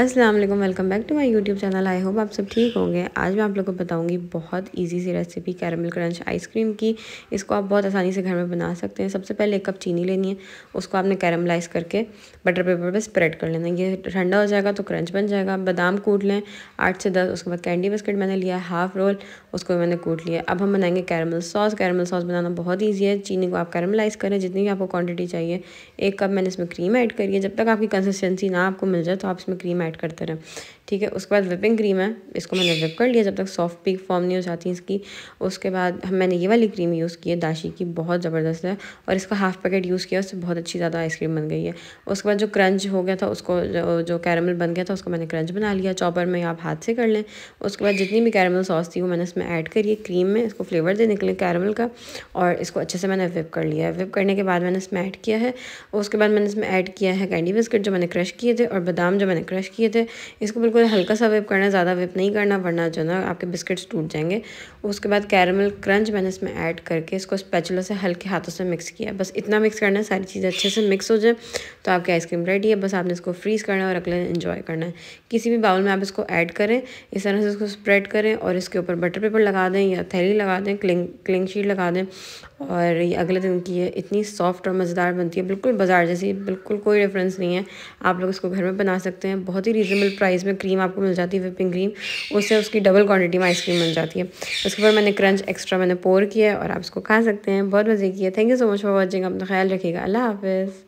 अस्सलाम वालेकुम welcome back to my YouTube channel I hope आप सब ठीक होंगे आज मैं आप लोगों को बताऊंगी बहुत इजी सी रेसिपी कैरमल क्रंच आइसक्रीम की इसको आप बहुत आसानी से घर में बना सकते हैं सबसे पहले एक कप चीनी लेनी है उसको आपने कैरमलाइज करके बटर पेपर पे स्प्रेड कर लेना ये ठंडा हो जाएगा तो क्रंच बन जाएगा बादाम कूट लें आठ से दस उसके बाद कैंडी बिस्किट मैंने लिया हाफ रोल उसको मैंने कूट लिया अब हम बनाएंगे कैरमल सॉस कैरमल सॉस बनाना बहुत ईजी है चीनी को आप कैरमलाइज करें जितनी भी आपको क्वान्टिटी चाहिए एक कप मैंने इसमें क्रीम ऐड करी है जब तक आपकी कंसिस्टेंसी ना आपको मिल जाए तो आप इसमें क्रीम ऐड ऐड करते रहें ठीक है उसके बाद विपिंग क्रीम है इसको मैंने विप कर लिया जब तक सॉफ्ट पिक फॉर्म नहीं हो जाती इसकी उसके बाद मैंने ये वाली क्रीम यूज़ की है दाशी की बहुत ज़बरदस्त है और इसका हाफ़ पैकेट यूज़ किया उससे बहुत अच्छी ज़्यादा आइसक्रीम बन गई है उसके बाद जो क्रंच हो गया था उसको जो, कैरमल बन गया था उसको मैंने क्रंच बना लिया चॉपर में आप हाथ से कर लें उसके बाद जितनी भी कैरमल सॉस थी वो मैंने इसमें ऐड करी है क्रीम में इसको फ्लेवर देने के लिए कैरमल का और इसको अच्छे से मैंने विप कर लिया है विप करने के बाद मैंने इसमें ऐड किया है उसके बाद मैंने इसमें ऐड किया है कैंडी बिस्किट जो मैंने क्रश किए थे और बादाम जो मैंने क्रश किए थे इसको बिल्कुल हल्का सा वेप करना ज़्यादा वेप नहीं करना वरना जो ना आपके बिस्किट्स टूट जाएंगे उसके बाद कैरमल क्रंच मैंने इसमें ऐड करके इसको स्पैचुला से हल्के हाथों से मिक्स किया बस इतना मिक्स करना है सारी चीज़ें अच्छे से मिक्स हो जाए तो आपकी आइसक्रीम रेडी है बस आपने इसको फ्रीज़ करना है और अगले इन्जॉय करना है किसी भी बाउल में आप इसको ऐड करें इस तरह से इसको स्प्रेड करें और इसके ऊपर बटर पेपर लगा दें या थैली लगा दें क्लिंग क्लिंग शीट लगा दें और ये अगले दिन की है इतनी सॉफ्ट और मज़ेदार बनती है बिल्कुल बाजार जैसी बिल्कुल कोई डिफरेंस नहीं है आप लोग इसको घर में बना सकते हैं बहुत ही रीजनेबल प्राइस में क्रीम आपको मिल जाती है विपिंग क्रीम उससे उसकी डबल क्वान्टिटी में आइसक्रीम मिल जाती है उसके ऊपर मैंने क्रंच एक्स्ट्रा मैंने पोर किया है और आप इसको खा सकते हैं बहुत मज़े की है thank you so much for watching अपना ख्याल रखिएगा अल्लाह हाफिज़